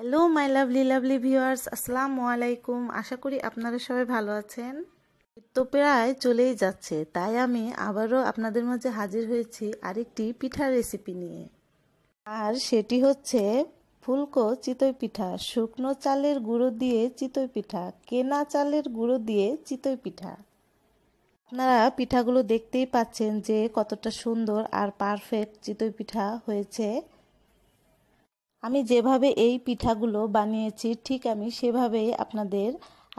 hello my lovely lovely viewers আসসালামু আলাইকুম আশা করি আপনারা সবাই ভালো আছেন তো প্রায় চলেই যাচ্ছে তাই আমি আবারও আপনাদের মাঝে হাজির হয়েছি আরেকটি পিঠার রেসিপি নিয়ে আর সেটি হচ্ছে ফুলকো চিতই পিঠা শুকনো চালের গুঁড়ো দিয়ে চিতই পিঠা কেনা চালের গুঁড়ো দিয়ে চিতই পিঠা আপনারা পিঠাগুলো দেখতেই পাচ্ছেন যে কতটা সুন্দর আর পারফেক্ট চিতই পিঠা হয়েছে আমি যেভাবে এই পিঠাগুলো বানিয়েছি ঠিক আমি সেভাবেই আপনাদের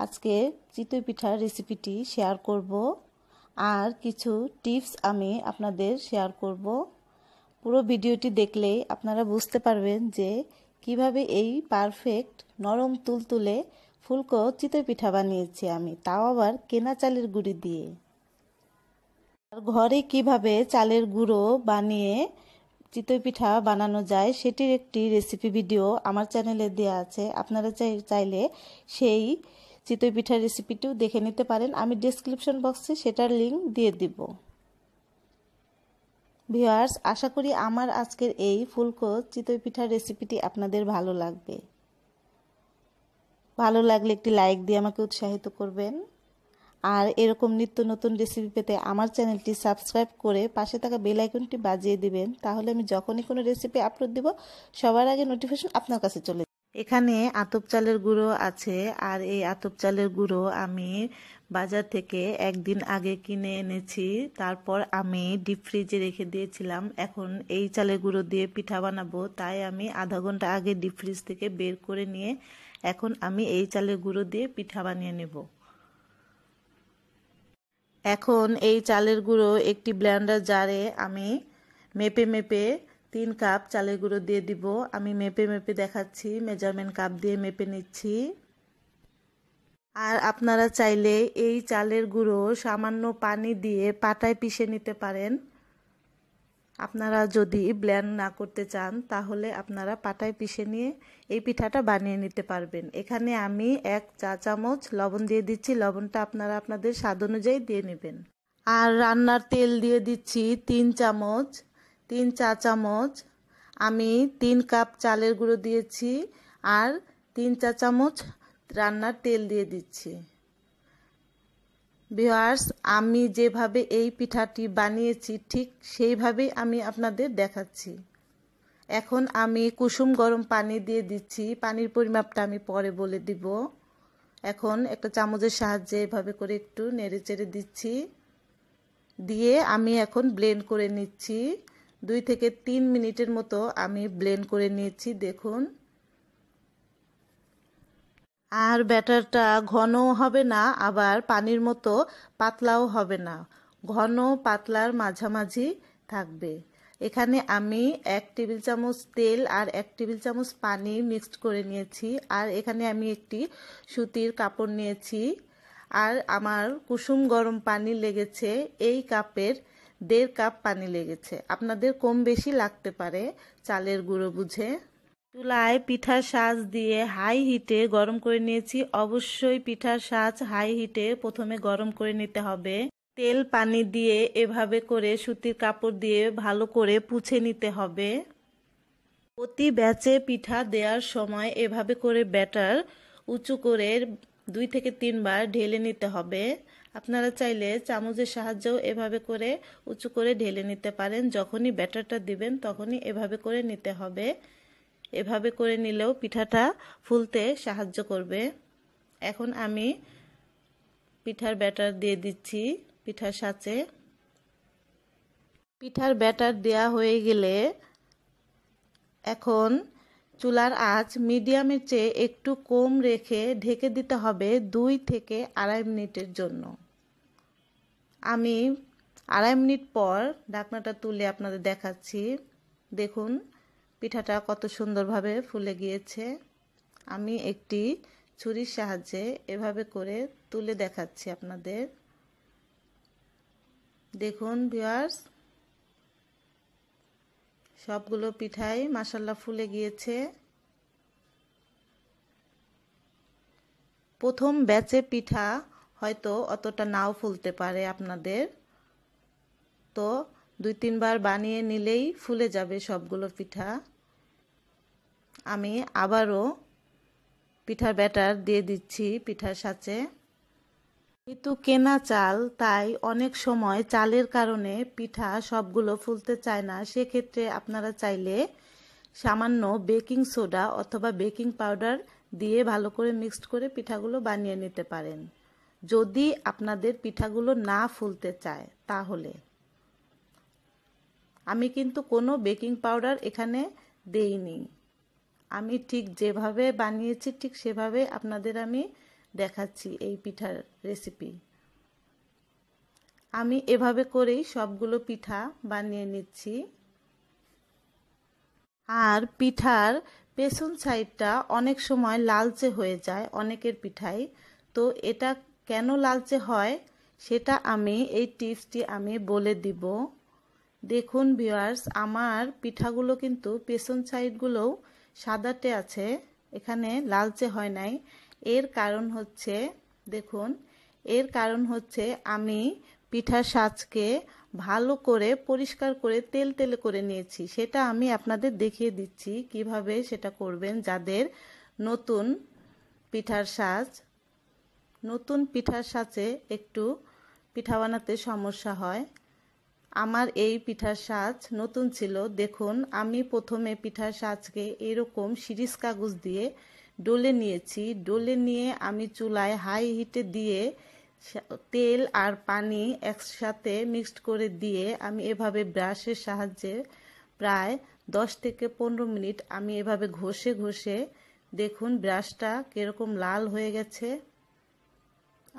আজকে চিতই পিঠার রেসিপিটি শেয়ার করব আর কিছু টিপস আমি আপনাদের শেয়ার করব পুরো ভিডিওটি দেখলেই আপনারা বুঝতে পারবেন যে কিভাবে এই পারফেক্ট নরম তুলতুলে ফুলকো চিতই পিঠা বানিয়েছি আমি তাও আবার কেনা চালের গুঁড়ি দিয়ে আর ঘরে কিভাবে চালের গুঁড়ো বানিয়ে চিতই পিঠা বানানো যায় সেটির একটি রেসিপি ভিডিও আমার চ্যানেলে দেওয়া আছে আপনারা চাই চাইলে সেই চিতই পিঠার রেসিপিটিও দেখে নিতে পারেন আমি ডিসক্রিপশন বক্সে সেটার লিঙ্ক দিয়ে দিব ভিওয়ার্স আশা করি আমার আজকের এই ফুলকো চিতই পিঠার রেসিপিটি আপনাদের ভালো লাগবে ভালো লাগলে একটি লাইক দিয়ে আমাকে উৎসাহিত করবেন আর এরকম নিত্য নতুন রেসিপি পেতে আমার চ্যানেলটি সাবস্ক্রাইব করে পাশে থাকা বেল আইকনটি বাজিয়ে দিবেন তাহলে আমি যখনই কোনো রেসিপি আপলোড দিব সবার আগে নোটিফিকেশন আপনার কাছে চলে এখানে আতপ চালের গুঁড়ো আছে আর এই আতপ চালের গুঁড়ো আমি বাজার থেকে একদিন আগে কিনে এনেছি তারপর আমি ডিপ ফ্রিজে রেখে দিয়েছিলাম এখন এই চালের গুঁড়ো দিয়ে পিঠা বানাবো তাই আমি আধা ঘন্টা আগে ডিপ ফ্রিজ থেকে বের করে নিয়ে এখন আমি এই চালের গুঁড়ো দিয়ে পিঠা বানিয়ে নেবো এখন এই চালের গুঁড়ো একটি ব্লেন্ডার জারে আমি মেপে মেপে তিন কাপ চালের গুঁড়ো দিয়ে দিব আমি মেপে মেপে দেখাচ্ছি মেজারমেন্ট কাপ দিয়ে মেপে নিচ্ছি আর আপনারা চাইলে এই চালের গুঁড়ো সামান্য পানি দিয়ে পাটায় পিষে নিতে পারেন আপনারা যদি ব্ল্যান্ড না করতে চান তাহলে আপনারা পাটায় পিষে নিয়ে এই পিঠাটা বানিয়ে নিতে পারবেন এখানে আমি এক চা চামচ লবণ দিয়ে দিচ্ছি লবণটা আপনারা আপনাদের স্বাদ অনুযায়ী দিয়ে নেবেন আর রান্নার তেল দিয়ে দিচ্ছি তিন চামচ তিন চা চামচ আমি তিন কাপ চালের গুঁড়ো দিয়েছি আর তিন চা চামচ রান্নার তেল দিয়ে দিচ্ছি ভিওয়ার্স আমি যেভাবে এই পিঠাটি বানিয়েছি ঠিক সেইভাবেই আমি আপনাদের দেখাচ্ছি এখন আমি কুসুম গরম পানি দিয়ে দিচ্ছি পানির পরিমাপটা আমি পরে বলে দিব এখন একটা চামচের সাহায্যে এভাবে করে একটু নেড়ে চেড়ে দিচ্ছি দিয়ে আমি এখন ব্লেন্ড করে নিচ্ছি দুই থেকে তিন মিনিটের মতো আমি ব্লেন্ড করে নিয়েছি দেখুন আর ব্যাটারটা ঘনও হবে না আবার পানির মতো পাতলাও হবে না ঘন পাতলার মাঝামাঝি থাকবে এখানে আমি এক টেবিল চামচ তেল আর এক টেবিল চামচ পানি মিক্সড করে নিয়েছি আর এখানে আমি একটি সুতির কাপড় নিয়েছি আর আমার কুসুম গরম পানি লেগেছে এই কাপের দেড় কাপ পানি লেগেছে আপনাদের কম বেশি লাগতে পারে চালের গুঁড়ো বুঝে চুলায় পিঠার সাজ দিয়ে হাই হিটে গরম করে নিয়েছি অবশ্যই পিঠার সাজ হাই হিটে প্রথমে গরম করে নিতে হবে তেল পানি দিয়ে এভাবে করে সুতির কাপড় দিয়ে ভালো করে পুছে নিতে হবে প্রতি ব্যাচে পিঠা দেওয়ার সময় এভাবে করে ব্যাটার উঁচু করে দুই থেকে তিনবার ঢেলে নিতে হবে আপনারা চাইলে চামচের সাহায্যেও এভাবে করে উঁচু করে ঢেলে নিতে পারেন যখনই ব্যাটারটা দিবেন তখনই এভাবে করে নিতে হবে এভাবে করে নিলেও পিঠাটা ফুলতে সাহায্য করবে এখন আমি পিঠার ব্যাটার দিয়ে দিচ্ছি পিঠার সাথে পিঠার ব্যাটার দেয়া হয়ে গেলে এখন চুলার আঁচ মিডিয়ামের চেয়ে একটু কম রেখে ঢেকে দিতে হবে দুই থেকে আড়াই মিনিটের জন্য আমি আড়াই মিনিট পর ঢাকনাটা তুলে আপনাদের দেখাচ্ছি দেখুন পিঠাটা কত সুন্দরভাবে ফুলে গিয়েছে আমি একটি ছুরির সাহায্যে এভাবে করে তুলে দেখাচ্ছি আপনাদের দেখুন ভিওয়ার্স সবগুলো পিঠাই মাসাল্লা ফুলে গিয়েছে প্রথম ব্যাচে পিঠা হয়তো অতটা নাও ফুলতে পারে আপনাদের তো দুই তিনবার বানিয়ে নিলেই ফুলে যাবে সবগুলো পিঠা আমি আবারও পিঠার ব্যাটার দিয়ে দিচ্ছি পিঠার সাথে কিন্তু কেনা চাল তাই অনেক সময় চালের কারণে পিঠা সবগুলো ফুলতে চায় না সেক্ষেত্রে আপনারা চাইলে সামান্য বেকিং সোডা অথবা বেকিং পাউডার দিয়ে ভালো করে মিক্সড করে পিঠাগুলো বানিয়ে নিতে পারেন যদি আপনাদের পিঠাগুলো না ফুলতে চায় তাহলে আমি কিন্তু কোনো বেকিং পাউডার এখানে দেইনি আমি ঠিক যেভাবে বানিয়েছি ঠিক সেভাবে আপনাদের আমি দেখাচ্ছি এই পিঠার রেসিপি আমি এভাবে করেই সবগুলো পিঠা বানিয়ে নিচ্ছি আর পিঠার পেছন সাইডটা অনেক সময় লালচে হয়ে যায় অনেকের পিঠাই তো এটা কেন লালচে হয় সেটা আমি এই টিপসটি আমি বলে দিব দেখুন ভিওয়ার্স আমার পিঠাগুলো কিন্তু পেছন সাইডগুলোও সাদাটে আছে এখানে লালচে হয় নাই এর কারণ হচ্ছে দেখুন এর কারণ হচ্ছে আমি পিঠার সাজকে ভালো করে পরিষ্কার করে তেল তেলে করে নিয়েছি সেটা আমি আপনাদের দেখিয়ে দিচ্ছি কিভাবে সেটা করবেন যাদের নতুন পিঠার সাজ নতুন পিঠার সাজে একটু পিঠা বানাতে সমস্যা হয় আমার এই পিঠার সাজ নতুন ছিল দেখুন আমি প্রথমে পিঠার সাজকে এরকম সিরিজ কাগজ দিয়ে ডলে নিয়েছি ডলে নিয়ে আমি চুলায় হাই হিটে দিয়ে তেল আর পানি একসাথে মিক্সড করে দিয়ে আমি এভাবে ব্রাশের সাহায্যে প্রায় দশ থেকে পনেরো মিনিট আমি এভাবে ঘষে ঘষে দেখুন ব্রাশটা কীরকম লাল হয়ে গেছে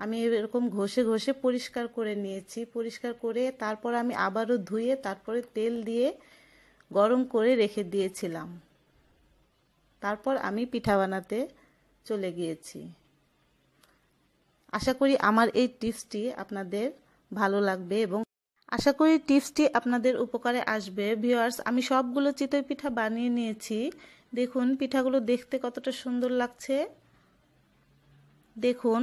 আমি এরকম ঘষে ঘষে পরিষ্কার করে নিয়েছি পরিষ্কার করে তারপর আমি আবারও ধুয়ে তারপরে তেল দিয়ে গরম করে রেখে দিয়েছিলাম তারপর আমি পিঠা বানাতে চলে গিয়েছি আশা করি আমার এই টিপসটি আপনাদের ভালো লাগবে এবং আশা করি টিপসটি আপনাদের উপকারে আসবে ভিওয়ার্স আমি সবগুলো চিতই পিঠা বানিয়ে নিয়েছি দেখুন পিঠাগুলো দেখতে কতটা সুন্দর লাগছে দেখুন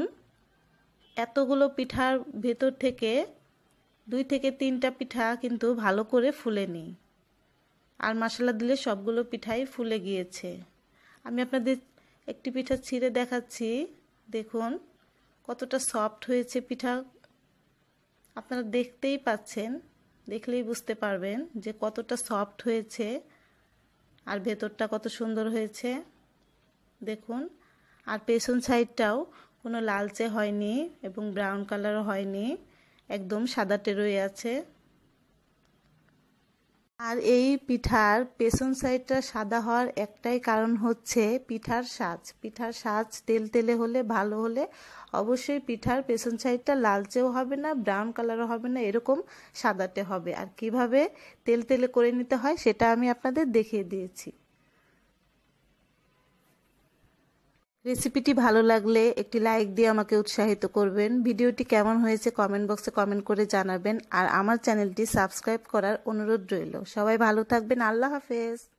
এতগুলো পিঠার ভেতর থেকে দুই থেকে তিনটা পিঠা কিন্তু ভালো করে ফুলেনি আর মশলা দিলে সবগুলো পিঠাই ফুলে গিয়েছে আমি আপনাদের একটি পিঠা ছিঁড়ে দেখাচ্ছি দেখুন কতটা সফট হয়েছে পিঠা আপনারা দেখতেই পাচ্ছেন দেখলেই বুঝতে পারবেন যে কতটা সফট হয়েছে আর ভেতরটা কত সুন্দর হয়েছে দেখুন আর পেছন সাইডটাও কোনো লালচে হয়নি এবং ব্রাউন কালারও হয়নি একদম সাদাটে রয়ে আছে আর এই পিঠার পেছন সাইডটা সাদা হওয়ার একটাই কারণ হচ্ছে পিঠার সাজ পিঠার সাজ তেল তেলে হলে ভালো হলে অবশ্যই পিঠার পেছন সাইডটা লালচেও হবে না ব্রাউন কালারও হবে না এরকম সাদাটে হবে আর কিভাবে তেল তেলে করে নিতে হয় সেটা আমি আপনাদের দেখিয়ে দিয়েছি রেসিপিটি ভালো লাগলে একটি লাইক দিয়ে আমাকে উৎসাহিত করবেন ভিডিওটি কেমন হয়েছে কমেন্ট বক্সে কমেন্ট করে জানাবেন আর আমার চ্যানেলটি সাবস্ক্রাইব করার অনুরোধ রইল সবাই ভালো থাকবেন আল্লাহ হাফেজ